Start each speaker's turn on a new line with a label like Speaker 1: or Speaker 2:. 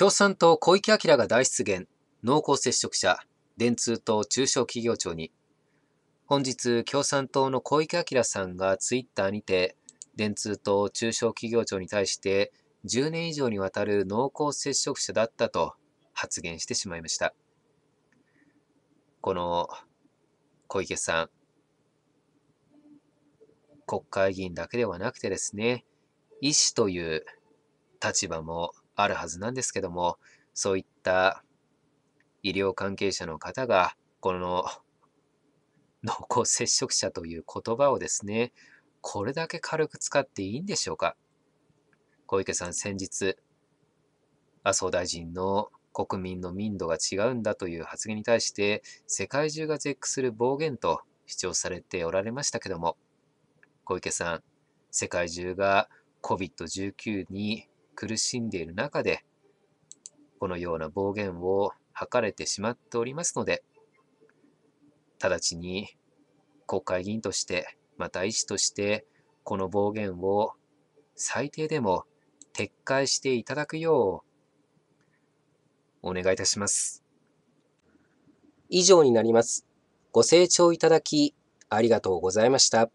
Speaker 1: 共産党小池晃が大出現、濃厚接触者、電通と中小企業庁に。本日、共産党の小池晃さんがツイッターにて、電通と中小企業庁に対して、10年以上にわたる濃厚接触者だったと発言してしまいました。この小池さん、国会議員だけではなくてですね、医師という立場もあるはずなんですけども、そういった医療関係者の方が、この 濃厚接触者という言葉をですね、これだけ軽く使っていいんでしょうか。小池さん、先日、麻生大臣の国民の民度が違うんだという発言に対して、世界中が絶句する暴言と主張されておられましたけども、小池さん、世界中が COVID-19 に苦しんでいる中で、このような暴言を吐かれてしまっておりますので、直ちに国会議員として、また医師として、この暴言を最低でも撤回していただくよ
Speaker 2: う、お願いいたします。以上になります。ご清聴いただき、ありがとうございました。